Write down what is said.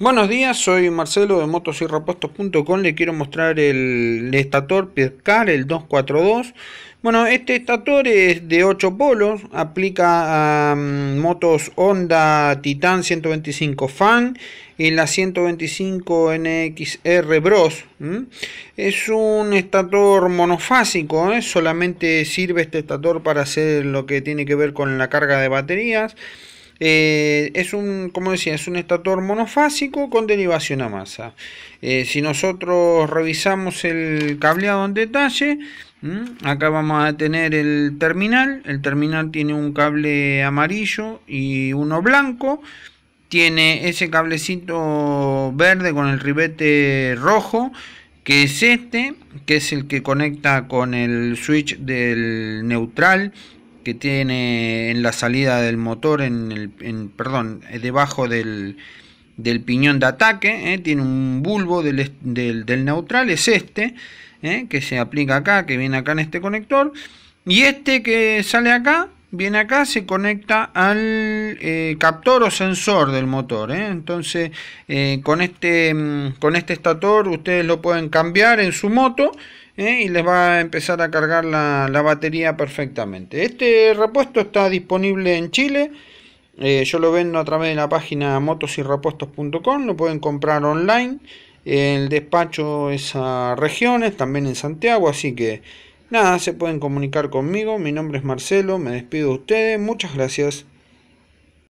Buenos días, soy Marcelo de motos Le quiero mostrar el estator Pescar, el 242. Bueno, este estator es de 8 polos, aplica a mm, motos Honda Titan 125 Fan y la 125 NXR Bros. Es un estator monofásico, ¿eh? solamente sirve este estator para hacer lo que tiene que ver con la carga de baterías. Eh, es un, como decía, es un estator monofásico con derivación a masa. Eh, si nosotros revisamos el cableado en detalle, acá vamos a tener el terminal. El terminal tiene un cable amarillo y uno blanco. Tiene ese cablecito verde con el ribete rojo que es este, que es el que conecta con el switch del neutral que tiene en la salida del motor, en el, perdón, debajo del, del piñón de ataque, eh, tiene un bulbo del, del, neutral, es este, eh, que se aplica acá, que viene acá en este conector, y este que sale acá, viene acá, se conecta al eh, captor o sensor del motor. ¿eh? Entonces, eh, con, este, mm, con este estator ustedes lo pueden cambiar en su moto y les va a empezar a cargar la, la batería perfectamente. Este repuesto está disponible en Chile. yo lo vendo a través de la página motosyrepuestos.com, lo pueden comprar online. El despacho es a regiones, también en Santiago, así que Nada, se pueden comunicar conmigo. Mi nombre es Marcelo, me despido de ustedes. Muchas gracias.